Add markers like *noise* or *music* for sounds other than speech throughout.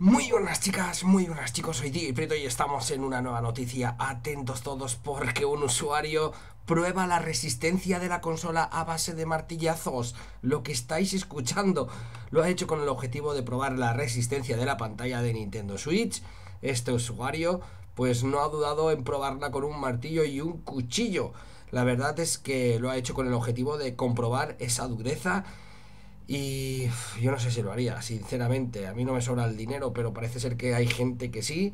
Muy buenas chicas, muy buenas chicos, soy Diego y estamos en una nueva noticia. Atentos todos porque un usuario prueba la resistencia de la consola a base de martillazos. Lo que estáis escuchando lo ha hecho con el objetivo de probar la resistencia de la pantalla de Nintendo Switch. Este usuario pues no ha dudado en probarla con un martillo y un cuchillo. La verdad es que lo ha hecho con el objetivo de comprobar esa dureza y yo no sé si lo haría, sinceramente. A mí no me sobra el dinero, pero parece ser que hay gente que sí.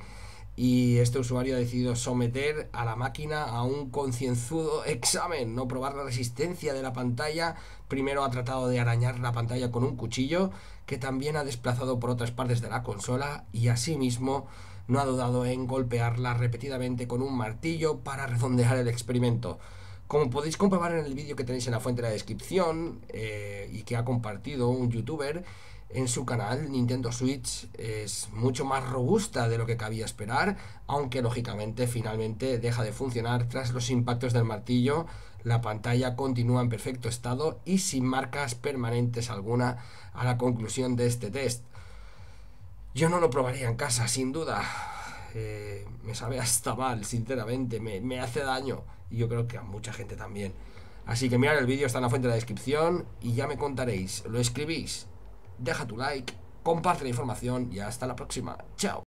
Y este usuario ha decidido someter a la máquina a un concienzudo *laughs* examen, no probar la resistencia de la pantalla. Primero ha tratado de arañar la pantalla con un cuchillo, que también ha desplazado por otras partes de la consola, y asimismo no ha dudado en golpearla repetidamente con un martillo para redondear el experimento. Como podéis comprobar en el vídeo que tenéis en la fuente de la descripción eh, y que ha compartido un youtuber en su canal, Nintendo Switch es mucho más robusta de lo que cabía esperar, aunque lógicamente finalmente deja de funcionar tras los impactos del martillo, la pantalla continúa en perfecto estado y sin marcas permanentes alguna a la conclusión de este test. Yo no lo probaría en casa, sin duda, me sabe hasta mal, sinceramente, me, me, hace daño y yo creo que a mucha gente también. Así que mirad el vídeo, está en la fuente de la descripción y ya me contaréis, lo escribís, deja tu like, comparte la información y hasta la próxima. Chao.